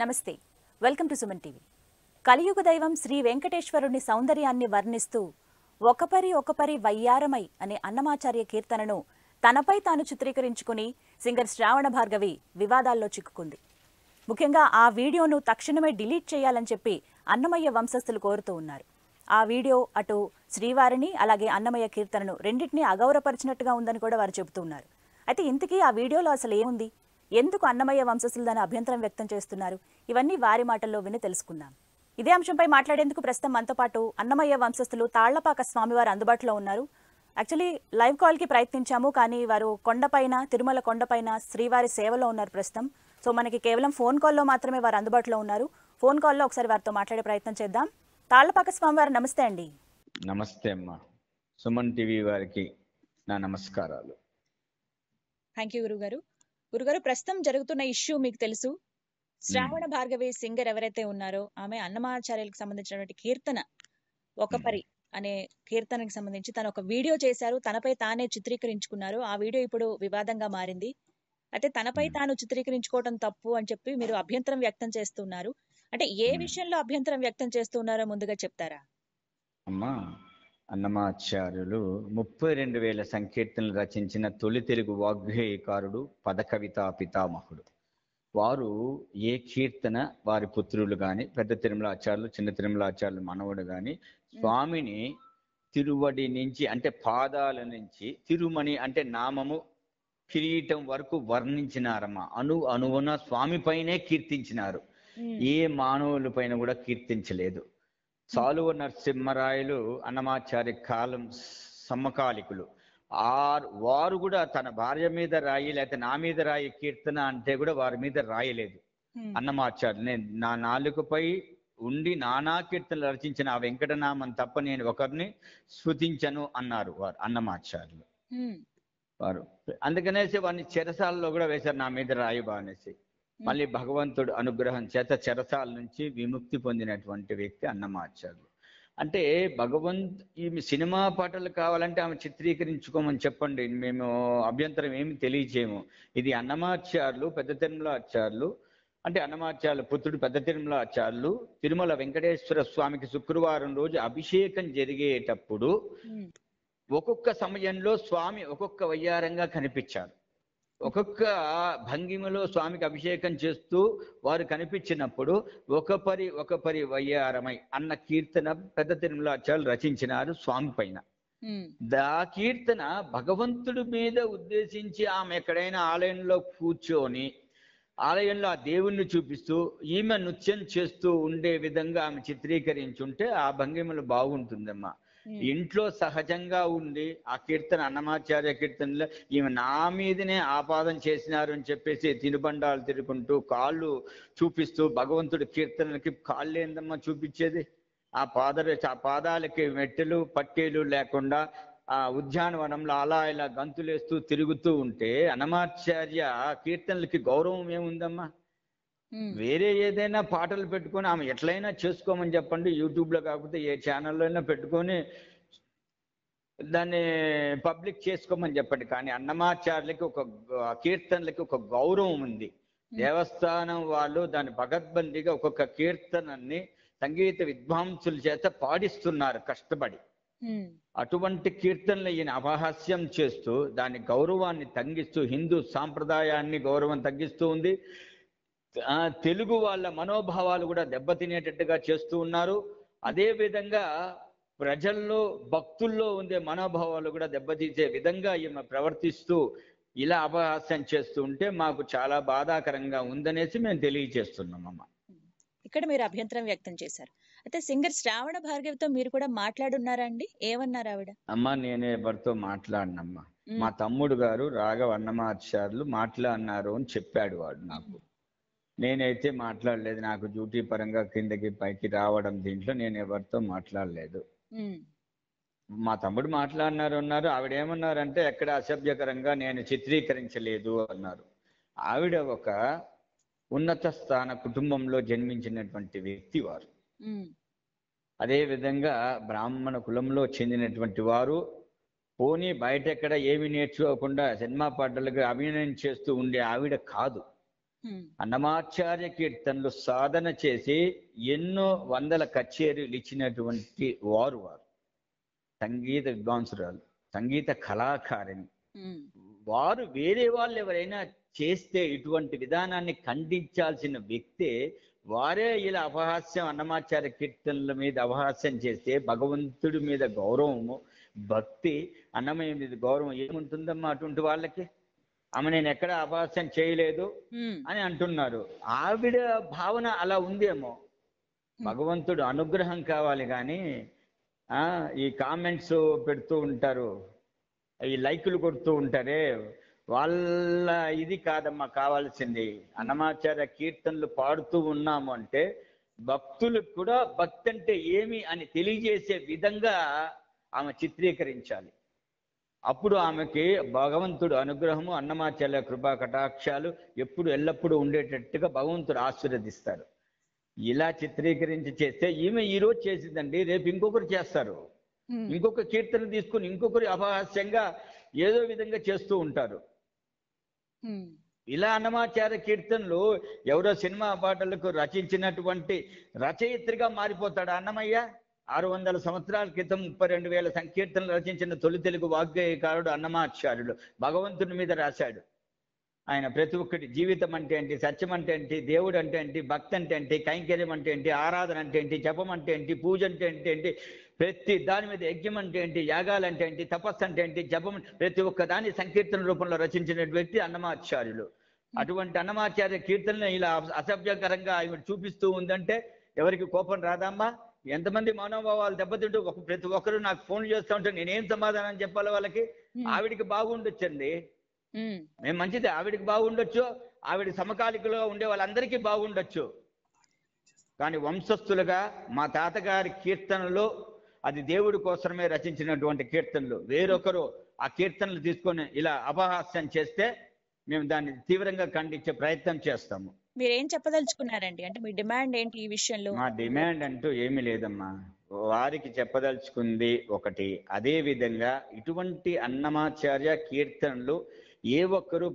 నమస్తే welcome to Suman TV కలియుగ దైవం శ్రీ వెంకటేశ్వరుని సౌందర్యాన్ని వర్ణిస్తూ ఒకపరి ఒకపరి వయ్యారమై అనే అన్నమాచార్య కీర్తనను తనపై తాను చిత్రీకరించుకుని సింగర్ శ్రావణ భార్గవి వివాదాల్లో చిక్కుకుంది ముఖ్యంగా ఆ వీడియోను తక్షణమే డిలీట్ చేయాలని చెప్పి అన్నమయ్య వంశస్థులు కోరుతూ ఉన్నారు ఆ వీడియో అటు శ్రీవారిని అలాగే అన్నమయ్య కీర్తనను రెండింటినీ అగౌరపరిచినట్టుగా ఉందని కూడా వారు చెబుతున్నారు అయితే ఇంతకీ ఆ వీడియోలో అసలు ఏముంది ఎందుకు అన్నమయ్య దాని అభ్యంతరం వ్యక్తం చేస్తున్నారు ఇవన్నీ వారి మాటల్లో విని తెలుసుకుందాం ఇదే అంశంపై మాట్లాడేందుకు ప్రస్తుతం మనతో పాటు అన్నమయ్య వంశస్థులు తాళ్లపాక స్వామివారు అందుబాటులో ఉన్నారు యాక్చువల్లీ లైవ్ కాల్కి ప్రయత్నించాము కానీ వారు కొండపైన తిరుమల కొండపైన శ్రీవారి సేవలో ఉన్నారు ప్రస్తుతం సో మనకి కేవలం ఫోన్ కాల్లో మాత్రమే వారు అందుబాటులో ఉన్నారు ఫోన్ కాల్లో ఒకసారి వారితో మాట్లాడే ప్రయత్నం చేద్దాం తాళ్లపాక స్వామివారు నమస్తే అండి నమస్తే అమ్మా సుమన్ టీవీ వారికి నా నమస్కారాలు థ్యాంక్ యూ గురుగారు గురుగారు ప్రస్తుతం జరుగుతున్న ఇష్యూ మీకు తెలుసు శ్రావణ భార్గవి సింగర్ ఎవరైతే ఉన్నారో ఆమె అన్నమాచార్యులకు సంబంధించినటువంటి కీర్తన ఒక పరి అనే కీర్తనకి సంబంధించి తను ఒక వీడియో చేశారు తనపై తానే చిత్రీకరించుకున్నారు ఆ వీడియో ఇప్పుడు వివాదంగా మారింది అయితే తనపై తాను చిత్రీకరించుకోవటం తప్పు అని చెప్పి మీరు అభ్యంతరం వ్యక్తం చేస్తున్నారు అంటే ఏ విషయంలో అభ్యంతరం వ్యక్తం చేస్తున్నారో ముందుగా చెప్తారా అమ్మా అన్నమాచార్యులు ముప్పై రెండు వేల సంకీర్తనలు రచించిన తొలి తెలుగు వాగ్వేయకారుడు పదకవిత పితామహుడు వారు ఏ కీర్తన వారి పుత్రులు కానీ పెద్ద తిరుమల ఆచార్యులు చిన్న తిరుమల ఆచార్యులు మనవుడు కానీ స్వామిని తిరువడి నుంచి అంటే పాదాల నుంచి తిరుమణి అంటే నామము కిరీటం వరకు వర్ణించినారమ్మ అను అనువున స్వామి పైనే కీర్తించినారు ఏ మానవుల పైన కూడా కీర్తించలేదు చాలువ నరసింహరాయలు అన్నమాచార్య కాలం సమకాలికులు ఆ వారు కూడా తన భార్య మీద రాయి లేకపోతే నా మీద రాయి కీర్తన అంటే కూడా వారి మీద రాయలేదు అన్నమాచార్య నేను నా నాలుకపై ఉండి నానా కీర్తనలు రచించిన ఆ వెంకటనామం తప్ప నేను ఒకరిని స్థుతించను అన్నారు వారు అన్నమాచార్యులు వారు అందుకనేసి వారిని చెరసాలలో కూడా వేశారు నా మీద రాయి బానేసి మళ్ళీ భగవంతుడు అనుగ్రహం చేత చెరసాల నుంచి విముక్తి పొందినటువంటి వ్యక్తి అన్నమాచార్యులు అంటే భగవంత్ ఈమె సినిమా పాటలు కావాలంటే ఆమె చిత్రీకరించుకోమని చెప్పండి మేము అభ్యంతరం ఏమి తెలియజేయము ఇది అన్నమాచార్యులు పెద్ద తిరుమల ఆచార్యులు అంటే అన్నమాచార్యుల పుత్రుడు పెద్ద తిరుమల ఆచార్యులు తిరుమల వెంకటేశ్వర స్వామికి శుక్రవారం రోజు అభిషేకం జరిగేటప్పుడు ఒక్కొక్క సమయంలో స్వామి ఒక్కొక్క వయ్యారంగా కనిపించారు ఒక్కొక్క భంగిమలో స్వామికి అభిషేకం చేస్తూ వారు కనిపించినప్పుడు ఒక పరి ఒక పరి వయ్యారమై అన్న కీర్తన పెద్ద ఆచార్యులు రచించినారు స్వామి పైన దా కీర్తన భగవంతుడి మీద ఉద్దేశించి ఆమె ఎక్కడైనా ఆలయంలో కూర్చొని ఆలయంలో ఆ దేవుణ్ణి చూపిస్తూ ఈమె నృత్యం చేస్తూ ఉండే విధంగా ఆమె చిత్రీకరించుంటే ఆ భంగిమలు బాగుంటుందమ్మా ఇంట్లో సహజంగా ఉండి ఆ కీర్తన అన్నమాచార్య కీర్తనలో ఈమె నా మీదనే ఆపాదం చేసినారు అని చెప్పేసి తినుబండాలు తిరుగుంటూ కాళ్ళు చూపిస్తూ భగవంతుడి కీర్తనలకి కాళ్ళు ఏందమ్మా చూపించేది ఆ పాద ఆ పాదాలకి మెట్టెలు పట్టేలు లేకుండా ఆ ఉద్యానవనంలో అలా ఇలా గంతులేస్తూ తిరుగుతూ ఉంటే అనమాచార్య కీర్తనలకి గౌరవం ఏముందమ్మా వేరే ఏదైనా పాటలు పెట్టుకొని ఆమె ఎట్లయినా చేసుకోమని చెప్పండి యూట్యూబ్ లో కాకపోతే ఏ ఛానల్లో అయినా పెట్టుకొని దాన్ని పబ్లిక్ చేసుకోమని చెప్పండి కానీ అన్నమాచార్యులకి ఒక కీర్తనలకి ఒక గౌరవం ఉంది దేవస్థానం వాళ్ళు దాని భగత్బందీగా ఒక్కొక్క కీర్తనని సంగీత విద్వాంసుల చేత పాడిస్తున్నారు కష్టపడి అటువంటి కీర్తనలు ఈయన అపహాస్యం చేస్తూ దాని గౌరవాన్ని తగ్గిస్తూ హిందూ సాంప్రదాయాన్ని గౌరవం తగ్గిస్తూ ఉంది తెలుగు వాళ్ళ మనోభావాలు కూడా దెబ్బతినేటట్టుగా చేస్తూ ఉన్నారు అదేవిధంగా ప్రజల్లో భక్తుల్లో ఉండే మనోభావాలు కూడా దెబ్బతీసే విధంగా ఈమె ప్రవర్తిస్తూ ఇలా అపహాస్యం చేస్తూ ఉంటే మాకు చాలా బాధాకరంగా ఉందనేసి మేము తెలియజేస్తున్నాం అమ్మ ఇక్కడ మీరు అభ్యంతరం వ్యక్తం చేశారు అయితే సింగర్ శ్రావణ భార్గవితో మీరు కూడా మాట్లాడున్నారా అండి ఏమన్నారు ఆవిడ అమ్మా నేను ఎవరితో మాట్లాడినమ్మా మా తమ్ముడు గారు రాఘవ అన్నమాచార్యులు మాట్లాడినారు అని చెప్పాడు వాడు నాకు నేనైతే మాట్లాడలేదు నాకు డ్యూటీ పరంగా కిందకి పైకి రావడం దీంట్లో నేను ఎవరితో మాట్లాడలేదు మా తమ్ముడు మాట్లాడినారు అన్నారు ఆవిడ ఏమన్నారంటే ఎక్కడ అసభ్యకరంగా నేను చిత్రీకరించలేదు అన్నారు ఆవిడ ఒక ఉన్నత స్థాన కుటుంబంలో జన్మించినటువంటి వ్యక్తి వారు అదేవిధంగా బ్రాహ్మణ కులంలో చెందినటువంటి వారు పోనీ బయట ఎక్కడ ఏమి నేర్చుకోకుండా సినిమా పాటలకు అభినయం చేస్తూ ఉండే ఆవిడ కాదు అన్నమాచార్య కీర్తనలు సాధన చేసి ఎన్నో వందల కచేరీలు ఇచ్చినటువంటి వారు వారు సంగీత విద్వాంసురాలు సంగీత కళాకారిణి వారు వేరే వాళ్ళు ఎవరైనా చేస్తే ఇటువంటి విధానాన్ని ఖండించాల్సిన వ్యక్తే వారే ఇలా అపహాస్యం అన్నమాచార్య కీర్తనల మీద అపహాస్యం చేస్తే భగవంతుడి మీద గౌరవము భక్తి అన్నమయ్య మీద గౌరవం ఏముంటుందమ్మా అటువంటి వాళ్ళకి ఆమె నేను ఎక్కడ అపహాస్యం చేయలేదు అని అంటున్నారు ఆవిడ భావన అలా ఉందేమో భగవంతుడు అనుగ్రహం కావాలి కానీ ఈ కామెంట్స్ పెడుతూ ఉంటారు ఈ లైకులు కొడుతూ ఉంటారే వాళ్ళ ఇది కాదమ్మా కావాల్సింది అన్నమాచార్య కీర్తనలు పాడుతూ ఉన్నాము అంటే భక్తులకు కూడా భక్తి అంటే ఏమి అని తెలియజేసే విధంగా ఆమె చిత్రీకరించాలి అప్పుడు ఆమెకి భగవంతుడు అనుగ్రహము అన్నమాచార్య కృపా కటాక్షాలు ఎప్పుడు ఎల్లప్పుడూ ఉండేటట్టుగా భగవంతుడు ఆశీర్వదిస్తారు ఇలా చిత్రీకరించి చేస్తే ఈమె ఈరోజు చేసిందండి రేపు ఇంకొకరు చేస్తారు ఇంకొక కీర్తన తీసుకుని ఇంకొకరు అపహాస్యంగా ఏదో విధంగా చేస్తూ ఉంటారు Hmm. ఇలా అన్నమాచార్య కీర్తనలు ఎవరో సినిమా పాటలకు రచించినటువంటి రచయిత్రిగా మారిపోతాడు అన్నమయ్య ఆరు వందల సంవత్సరాల క్రితం ముప్పై రెండు వేల సంకీర్తనలు రచించిన తొలి తెలుగు వాగ్గేయకారుడు అన్నమాచార్యుడు భగవంతుని మీద రాశాడు ఆయన ప్రతి ఒక్కటి జీవితం అంటే ఏంటి సత్యం అంటే ఏంటి దేవుడు అంటే ఏంటి భక్తి అంటే ఏంటి కైంకర్యం అంటే ఏంటి ఆరాధన అంటే ఏంటి జపం అంటే ఏంటి పూజ అంటే ఏంటి ఏంటి ప్రతి దాని మీద యజ్ఞం అంటే ఏంటి యాగాలు అంటే ఏంటి తపస్సు అంటే ఏంటి జపం ప్రతి ఒక్క దాన్ని సంకీర్తన రూపంలో రచించిన వ్యక్తి అన్నమాచార్యులు అటువంటి అన్నమాచార్య కీర్తనలు ఇలా అసభ్యకరంగా ఆయన చూపిస్తూ ఉందంటే ఎవరికి కోపం రాదమ్మా ఎంతమంది మనోభావాలు దెబ్బతింటూ ఒక ప్రతి ఒక్కరు నాకు ఫోన్ చేస్తూ ఉంటే నేనేం సమాధానం చెప్పాలి వాళ్ళకి ఆవిడికి బాగుండొచ్చండి మేము మంచిది ఆవిడికి బాగుండొచ్చు ఆవిడ సమకాలికలో ఉండే వాళ్ళందరికీ బాగుండొచ్చు కానీ వంశస్థులుగా మా తాతగారి కీర్తనలు అది దేవుడి కోసమే రచించినటువంటి కీర్తనలు వేరొకరు ఆ కీర్తనలు తీసుకొని ఇలా అపహాస్యం చేస్తే మేము దాన్ని తీవ్రంగా ఖండించే ప్రయత్నం చేస్తాము ఏం చెప్పదలుచుకున్నారండి అంటే మీ డిమాండ్ ఏంటి ఈ విషయంలో మా డిమాండ్ అంటూ ఏమీ లేదమ్మా వారికి చెప్పదలుచుకుంది ఒకటి అదే విధంగా ఇటువంటి అన్నమాచార్య కీర్తనలు ఏ ఒక్కరూ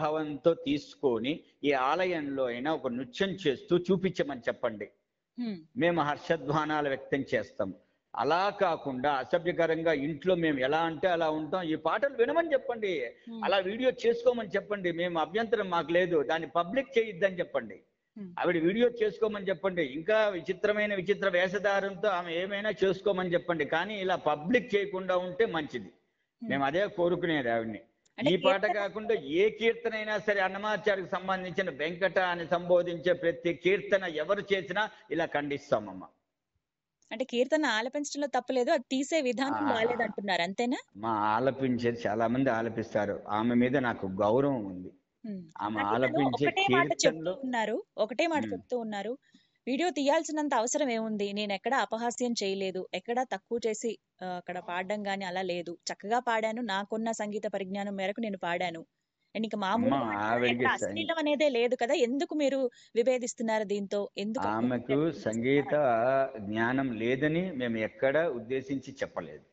భావంతో తీసుకొని ఈ ఆలయంలో అయినా ఒక నృత్యం చేస్తూ చూపించమని చెప్పండి hmm. మేము హర్షధ్వానాలు వ్యక్తం చేస్తాం అలా కాకుండా అసభ్యకరంగా ఇంట్లో మేము ఎలా అంటే అలా ఉంటాం ఈ పాటలు వినమని చెప్పండి hmm. అలా వీడియో చేసుకోమని చెప్పండి మేము అభ్యంతరం మాకు లేదు దాన్ని పబ్లిక్ చేయొద్దని చెప్పండి hmm. ఆవిడ వీడియో చేసుకోమని చెప్పండి ఇంకా విచిత్రమైన విచిత్ర వేషధారంతో ఆమె ఏమైనా చేసుకోమని చెప్పండి కానీ ఇలా పబ్లిక్ చేయకుండా ఉంటే మంచిది మేము అదే కోరుకునేది ఆవిడ్ని ఈ పాట కాకుండా ఏ కీర్తన అయినా సరే అన్నమాచార్యకు సంబంధించిన వెంకట అని సంబోధించే ప్రతి కీర్తన ఎవరు చేసినా ఇలా ఖండిస్తామమ్మ అంటే కీర్తన ఆలపించడంలో తప్పలేదు అది తీసే విధానం బాగాలేదంటున్నారు అంతేనా మా ఆలపించేది చాలా మంది ఆలపిస్తారు ఆమె మీద నాకు గౌరవం ఉంది ఆమె ఆలపించే ఉన్నారు ఒకటే మాట చెప్తూ ఉన్నారు వీడియో తీయాల్సినంత అవసరం ఏముంది నేను ఎక్కడ అపహాస్యం చేయలేదు ఎక్కడ తక్కువ చేసి అక్కడ పాడడం కానీ అలా లేదు చక్కగా పాడాను నాకున్న సంగీత పరిజ్ఞానం మేరకు నేను పాడాను అండ్ మామూలు అశ్లీలం అనేదే లేదు కదా ఎందుకు మీరు విభేదిస్తున్నారు దీంతో ఎందుకు ఆమెకు సంగీత జ్ఞానం లేదని మేము ఎక్కడ ఉద్దేశించి చెప్పలేదు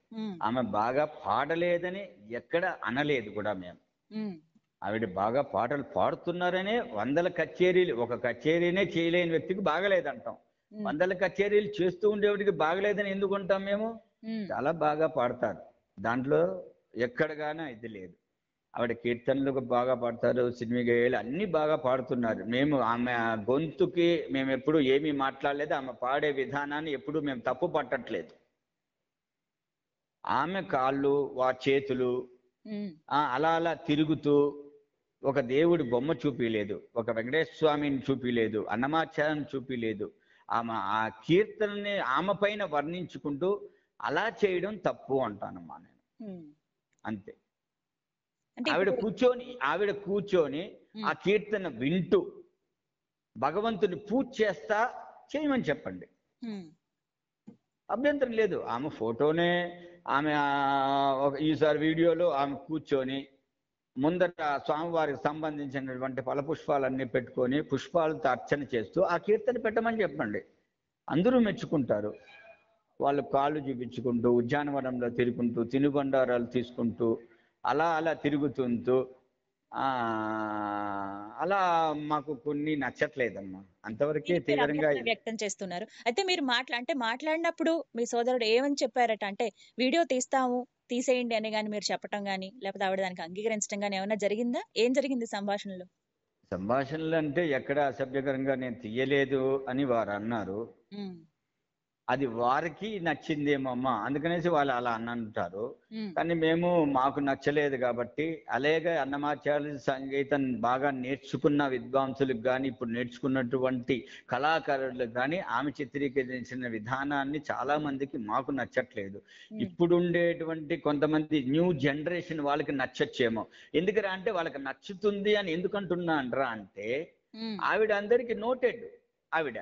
ఆమె బాగా పాడలేదని ఎక్కడ అనలేదు కూడా మేము ఆవిడ బాగా పాటలు పాడుతున్నారనే వందల కచేరీలు ఒక కచేరీనే చేయలేని వ్యక్తికి బాగలేదంటాం వందల కచేరీలు చేస్తూ ఉండేవాడికి బాగలేదని ఎందుకు అంటాం మేము చాలా బాగా పాడతారు దాంట్లో ఎక్కడగానే ఇది లేదు ఆవిడ కీర్తనలు బాగా పాడతారు సినిమా గేయాలు అన్ని బాగా పాడుతున్నారు మేము ఆమె గొంతుకి మేము ఎప్పుడు ఏమీ మాట్లాడలేదు ఆమె పాడే విధానాన్ని ఎప్పుడు మేము తప్పు పట్టట్లేదు ఆమె కాళ్ళు వా చేతులు అలా అలా తిరుగుతూ ఒక దేవుడి బొమ్మ చూపిలేదు ఒక వెంకటేశ్వర స్వామిని చూపిలేదు అన్నమాచార్యను చూపిలేదు ఆమె ఆ కీర్తనని ఆమె పైన వర్ణించుకుంటూ అలా చేయడం తప్పు అంటానమ్మా నేను అంతే ఆవిడ కూర్చొని ఆవిడ కూర్చొని ఆ కీర్తన వింటూ భగవంతుని పూజ చేస్తా చేయమని చెప్పండి అభ్యంతరం లేదు ఆమె ఫోటోనే ఆమె ఈసారి వీడియోలో ఆమె కూర్చొని ముందట స్వామివారికి సంబంధించినటువంటి ఫలపుష్పాలన్నీ పెట్టుకొని పుష్పాలతో అర్చన చేస్తూ ఆ కీర్తన పెట్టమని చెప్పండి అందరూ మెచ్చుకుంటారు వాళ్ళు కాళ్ళు చూపించుకుంటూ ఉద్యానవనంలో తిరుగుకుంటూ తినుబండారాలు తీసుకుంటూ అలా అలా తిరుగుతుంటూ అలా మాకు కొన్ని నచ్చట్లేదమ్మా అంతవరకే తీవ్రంగా వ్యక్తం చేస్తున్నారు అయితే మీరు మాట్లా అంటే మాట్లాడినప్పుడు మీ సోదరుడు ఏమని చెప్పారట అంటే వీడియో తీస్తాము తీసేయండి అని కానీ మీరు చెప్పటం కానీ లేకపోతే ఆవిడ దానికి అంగీకరించడం కానీ ఏమైనా జరిగిందా ఏం జరిగింది సంభాషణలో సంభాషణలు అంటే ఎక్కడ అసభ్యకరంగా నేను తీయలేదు అని వారు అన్నారు అది వారికి నచ్చిందేమమ్మా అందుకనేసి వాళ్ళు అలా అన్నంటారు కానీ మేము మాకు నచ్చలేదు కాబట్టి అలాగే అన్నమాచార్య సంగీతం బాగా నేర్చుకున్న విద్వాంసులకు కానీ ఇప్పుడు నేర్చుకున్నటువంటి కళాకారులకు కానీ ఆమె చిత్రీకరించిన విధానాన్ని చాలా మందికి మాకు నచ్చట్లేదు ఇప్పుడు ఉండేటువంటి కొంతమంది న్యూ జనరేషన్ వాళ్ళకి నచ్చచ్చేమో ఎందుకరా అంటే వాళ్ళకి నచ్చుతుంది అని ఎందుకంటున్నా అంటారా అంటే ఆవిడ అందరికి నోటెడ్ ఆవిడ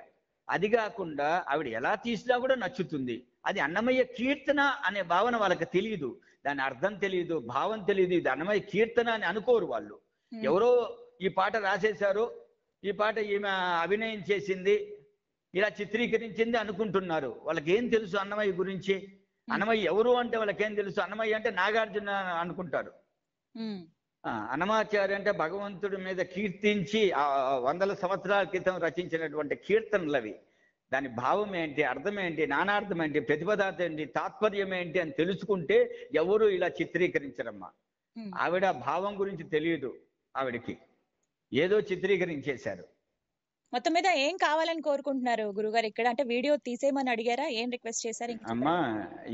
అది కాకుండా ఆవిడ ఎలా తీసినా కూడా నచ్చుతుంది అది అన్నమయ్య కీర్తన అనే భావన వాళ్ళకి తెలియదు దాని అర్థం తెలియదు భావం తెలియదు ఇది అన్నమయ్య కీర్తన అని అనుకోరు వాళ్ళు ఎవరో ఈ పాట రాసేశారు ఈ పాట ఈమె అభినయం చేసింది ఇలా చిత్రీకరించింది అనుకుంటున్నారు వాళ్ళకి ఏం తెలుసు అన్నమయ్య గురించి అన్నమయ్య ఎవరు అంటే వాళ్ళకేం తెలుసు అన్నమయ్య అంటే నాగార్జున అనుకుంటారు అనమాచార్య అంటే భగవంతుడి మీద కీర్తించి వందల సంవత్సరాల క్రితం రచించినటువంటి కీర్తనలు అవి దాని భావం ఏంటి అర్థం ఏంటి నానార్థం ఏంటి ప్రతిపదార్థం ఏంటి తాత్పర్యం ఏంటి అని తెలుసుకుంటే ఎవరు ఇలా చిత్రీకరించరమ్మా ఆవిడ భావం గురించి తెలియదు ఆవిడకి ఏదో చిత్రీకరించేశారు మొత్తం మీద ఏం కావాలని కోరుకుంటున్నారు గురుగారు ఇక్కడ అంటే వీడియో తీసేయమని అడిగారా ఏం రిక్వెస్ట్ చేశారు అమ్మా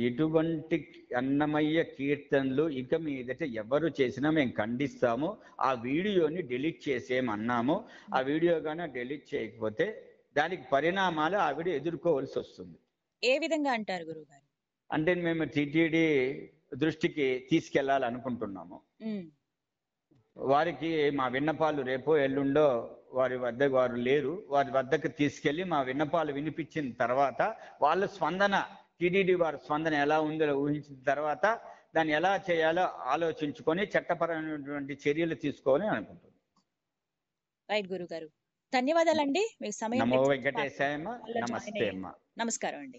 ఇటువంటి అన్నమయ్య కీర్తనలు ఇక మీదట ఎవరు చేసినా మేము ఖండిస్తాము ఆ వీడియోని డిలీట్ చేసేయమన్నాము ఆ వీడియో కానీ డిలీట్ చేయకపోతే దానికి పరిణామాలు ఆవిడ ఎదుర్కోవాల్సి వస్తుంది ఏ విధంగా అంటారు గురుగారు అంటే మేము టిటిడి దృష్టికి తీసుకెళ్లాలనుకుంటున్నాము వారికి మా విన్నపాలు రేపో ఎల్లుండో వారి వద్ద వారు లేరు వారి వద్దకు తీసుకెళ్ళి మా విన్నపాలు వినిపించిన తర్వాత వాళ్ళ స్పందన టిడిడి వారి స్పందన ఎలా ఉందో ఊహించిన తర్వాత దాన్ని ఎలా చేయాలో ఆలోచించుకొని చట్టపరమైనటువంటి చర్యలు తీసుకోవాలని అనుకుంటున్నాను ధన్యవాదాలండి మీకు సమయం నమస్తే నమస్కారం అండి